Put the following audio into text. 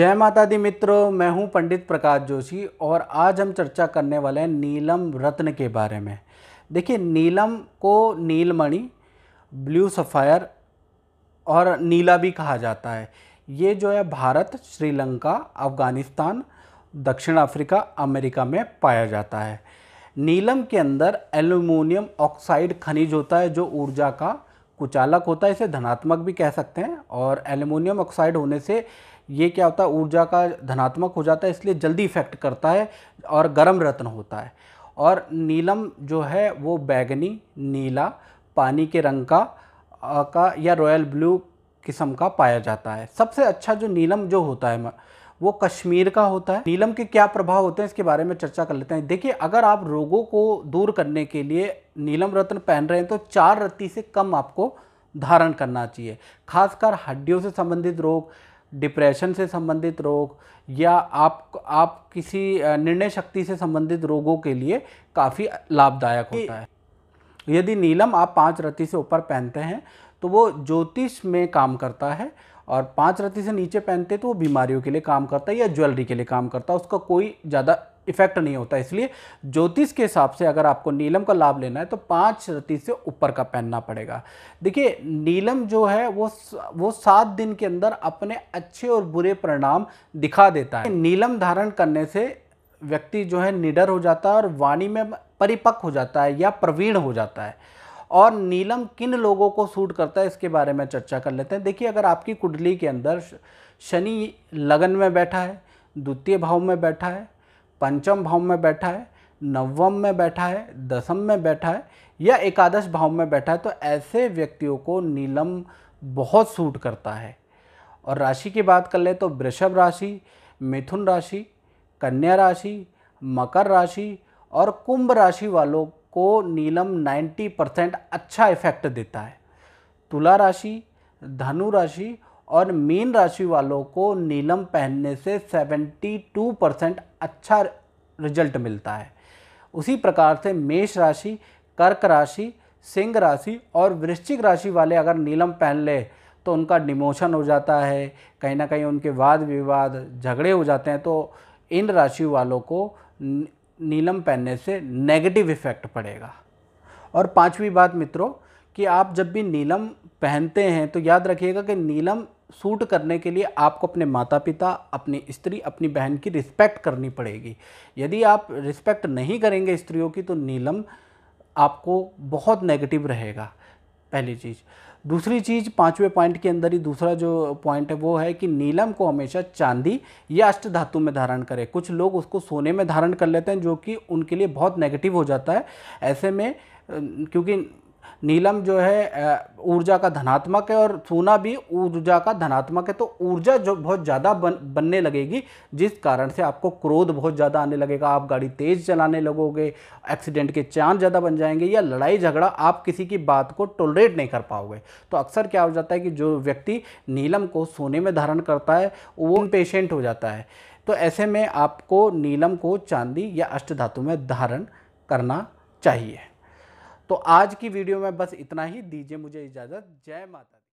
जय माता दी मित्रों मैं हूं पंडित प्रकाश जोशी और आज हम चर्चा करने वाले हैं नीलम रत्न के बारे में देखिए नीलम को नीलमणि ब्लू सफ़ायर और नीला भी कहा जाता है ये जो है भारत श्रीलंका अफ़गानिस्तान दक्षिण अफ्रीका अमेरिका में पाया जाता है नीलम के अंदर एल्यूमिनियम ऑक्साइड खनिज होता है जो ऊर्जा का कुचालक होता है इसे धनात्मक भी कह सकते हैं और एल्यूमिनियम ऑक्साइड होने से ये क्या होता है ऊर्जा का धनात्मक हो जाता है इसलिए जल्दी इफेक्ट करता है और गर्म रत्न होता है और नीलम जो है वो बैगनी नीला पानी के रंग का का या रॉयल ब्लू किस्म का पाया जाता है सबसे अच्छा जो नीलम जो होता है वो कश्मीर का होता है नीलम के क्या प्रभाव होते हैं इसके बारे में चर्चा कर लेते हैं देखिए अगर आप रोगों को दूर करने के लिए नीलम रत्न पहन रहे हैं तो चार रत्ती से कम आपको धारण करना चाहिए खासकर हड्डियों से संबंधित रोग डिप्रेशन से संबंधित रोग या आप आप किसी निर्णय शक्ति से संबंधित रोगों के लिए काफ़ी लाभदायक होता है यदि नीलम आप पाँच रत्ती से ऊपर पहनते हैं तो वो ज्योतिष में काम करता है और पाँच रत्ती से नीचे पहनते तो वो बीमारियों के लिए काम करता है या ज्वेलरी के लिए काम करता है उसका कोई ज़्यादा इफेक्ट नहीं होता इसलिए ज्योतिष के हिसाब से अगर आपको नीलम का लाभ लेना है तो पाँच रति से ऊपर का पहनना पड़ेगा देखिए नीलम जो है वो वो सात दिन के अंदर अपने अच्छे और बुरे परिणाम दिखा देता है नीलम धारण करने से व्यक्ति जो है निडर हो जाता है और वाणी में परिपक्व हो जाता है या प्रवीण हो जाता है और नीलम किन लोगों को सूट करता है इसके बारे में चर्चा कर लेते हैं देखिए अगर आपकी कुंडली के अंदर शनि लगन में बैठा है द्वितीय भाव में बैठा है पंचम भाव में बैठा है नवम में बैठा है दसम में बैठा है या एकादश भाव में बैठा है तो ऐसे व्यक्तियों को नीलम बहुत सूट करता है और राशि की बात कर ले तो वृषभ राशि मिथुन राशि कन्या राशि मकर राशि और कुंभ राशि वालों को नीलम 90 परसेंट अच्छा इफेक्ट देता है तुला राशि धनु राशि और मीन राशि वालों को नीलम पहनने से 72 परसेंट अच्छा रिजल्ट मिलता है उसी प्रकार से मेष राशि कर्क राशि सिंह राशि और वृश्चिक राशि वाले अगर नीलम पहन ले तो उनका डिमोशन हो जाता है कहीं ना कहीं उनके वाद विवाद झगड़े हो जाते हैं तो इन राशि वालों को नीलम पहनने से नेगेटिव इफ़ेक्ट पड़ेगा और पांचवी बात मित्रों कि आप जब भी नीलम पहनते हैं तो याद रखिएगा कि नीलम सूट करने के लिए आपको अपने माता पिता अपनी स्त्री अपनी बहन की रिस्पेक्ट करनी पड़ेगी यदि आप रिस्पेक्ट नहीं करेंगे स्त्रियों की तो नीलम आपको बहुत नेगेटिव रहेगा पहली चीज़ दूसरी चीज़ पांचवें पॉइंट के अंदर ही दूसरा जो पॉइंट है वो है कि नीलम को हमेशा चांदी या अष्ट धातु में धारण करें कुछ लोग उसको सोने में धारण कर लेते हैं जो कि उनके लिए बहुत नेगेटिव हो जाता है ऐसे में क्योंकि नीलम जो है ऊर्जा का धनात्मक है और सोना भी ऊर्जा का धनात्मक है तो ऊर्जा जो बहुत ज़्यादा बन बनने लगेगी जिस कारण से आपको क्रोध बहुत ज़्यादा आने लगेगा आप गाड़ी तेज़ चलाने लगोगे एक्सीडेंट के चांस ज़्यादा बन जाएंगे या लड़ाई झगड़ा आप किसी की बात को टोलरेट नहीं कर पाओगे तो अक्सर क्या हो जाता है कि जो व्यक्ति नीलम को सोने में धारण करता है वो पेशेंट हो जाता है तो ऐसे में आपको नीलम को चांदी या अष्ट धातु में धारण करना चाहिए तो आज की वीडियो में बस इतना ही दीजिए मुझे इजाज़त जय माता